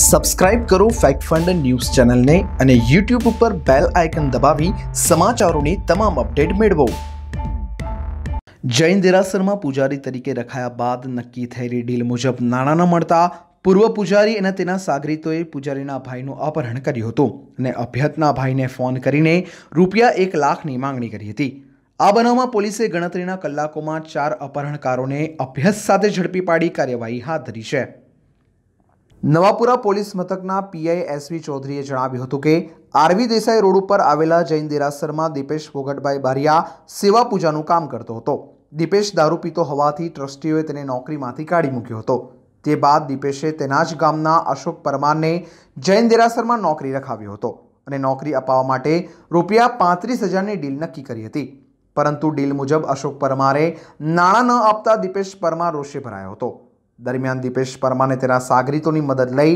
subscribe કરો fact fund news ચેનલને અને યુટ્યુબ ઉપર બેલ આઇકન દબાવી સમાચારોની તમામ અપડેટ મેળવો જૈન દેરાસરમાં પૂજારી તરીકે રખાયા બાદ નક્કી થયેલી ડીલ મુજબ નાણાં ન મળતા પૂર્વ પૂજારી અને તેના સાગરીતોએ પૂજારીના ભાઈનું અપહરણ કર્યું હતું અને અભ્યતના ભાઈને ફોન કરીને રૂપિયા એક લાખની માંગણી કરી હતી આ બનાવમાં પોલીસે ગણતરીના કલાકોમાં ચાર અપહરણકારોને અભ્યાસ સાથે ઝડપી પાડી કાર્યવાહી હાથ ધરી છે નવાપુરા પોલીસ મથકના પીઆઈ એસવી ચૌધરીએ જણાવ્યું હતું કે આરવી દેસાઈ રોડ ઉપર આવેલા જૈન દેરાસરમાં દીપેશ ભોગટભાઈ બારિયા સેવા પૂજાનું કામ કરતો હતો દીપેશ દારૂ પીતો હોવાથી ટ્રસ્ટીઓએ તેને નોકરીમાંથી કાઢી મૂક્યો હતો તે બાદ દીપેશે તેના જ ગામના અશોક પરમારને જૈન દેરાસરમાં નોકરી રખાવ્યો હતો અને નોકરી અપાવવા માટે રૂપિયા પાંત્રીસ હજારની ડીલ નક્કી કરી હતી પરંતુ ડીલ મુજબ અશોક પરમારે નાણાં ન આપતા દીપેશ પરમાર રોષે ભરાયો હતો દરમિયાન દીપેશ પરમાને તેના સાગરીતોની મદદ લઈ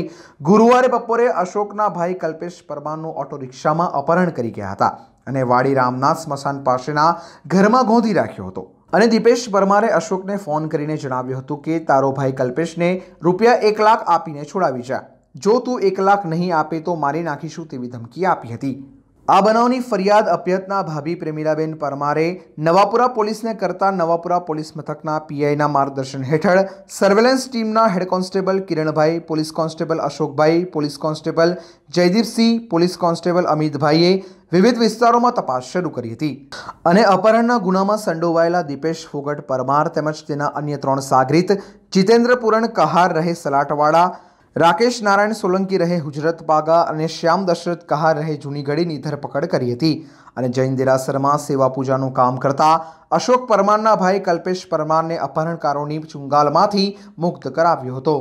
ગુરુવારે બપોરે અશોકના ભાઈ કલ્પેશ પરમાનું ઓટો રિક્ષામાં અપહરણ કરી ગયા હતા અને વાડી રામના સ્મશાન પાસેના ઘરમાં ગોંધી રાખ્યો હતો અને દીપેશ પરમારે અશોકને ફોન કરીને જણાવ્યું હતું કે તારો ભાઈ કલ્પેશને રૂપિયા એક લાખ આપીને છોડાવી જા જો તું એક લાખ નહીં આપે તો મારી નાખીશું તેવી ધમકી આપી હતી આ બનાવની ફરિયાદ અભ્યતના ભાભી પ્રેમીલાબેન પરમારે નવાપુરા પોલીસને કરતા નવાપુરા પોલીસ મથકના પીઆઈના માર્ગદર્શન હેઠળ સર્વેલન્સ ટીમના head constable Kiranbhai police constable Ashokbhai police constable Jaydeepsinh police constable અમિતભાઈએ વિવિધ વિસ્તારોમાં તપાસ શરૂ કરી હતી અને અપહરણના ગુનામાં સંડોવાયેલા દીપેશ ફોગટ પરમાર તેમજ તેના અન્ય ત્રણ સાગરિત જીતેન્દ્ર પૂરણ કહાર રહે સલાટવાડા રાકેશ નારાયણ સોલંકી રહે હુજરત પાગા અને શ્યામ દશરથ કહાર રહે જૂનીગઢીની ધરપકડ કરી હતી અને જૈન દેરાસરમાં સેવા પૂજાનું કામ કરતા અશોક પરમારના ભાઈ કલ્પેશ પરમારને અપહરણકારોની ચુંગાલમાંથી મુક્ત કરાવ્યો હતો